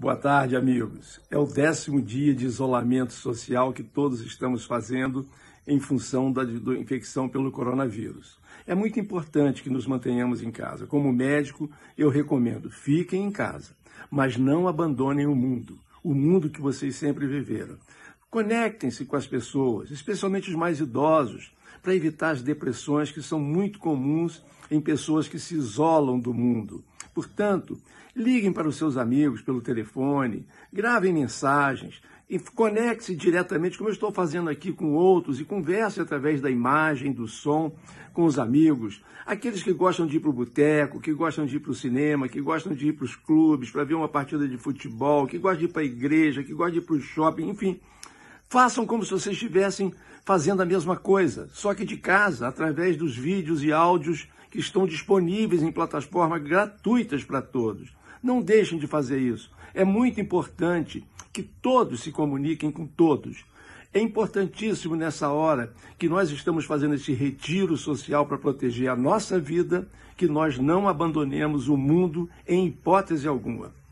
Boa tarde, amigos. É o décimo dia de isolamento social que todos estamos fazendo em função da, infecção pelo coronavírus. É muito importante que nos mantenhamos em casa. Como médico, eu recomendo: fiquem em casa, mas não abandonem o mundo, o mundo que vocês sempre viveram. Conectem-se com as pessoas, especialmente os mais idosos, para evitar as depressões que são muito comuns em pessoas que se isolam do mundo. Portanto, liguem para os seus amigos pelo telefone, gravem mensagens e conecte-se diretamente, como eu estou fazendo aqui com outros, e converse através da imagem, do som, com os amigos. Aqueles que gostam de ir para o boteco, que gostam de ir para o cinema, que gostam de ir para os clubes para ver uma partida de futebol, que gostam de ir para a igreja, que gostam de ir para o shopping, enfim. Façam como se vocês estivessem fazendo a mesma coisa, só que de casa, através dos vídeos e áudios que estão disponíveis em plataformas gratuitas para todos. Não deixem de fazer isso. É muito importante que todos se comuniquem com todos. É importantíssimo nessa hora que nós estamos fazendo esse retiro social para proteger a nossa vida, que nós não abandonemos o mundo em hipótese alguma.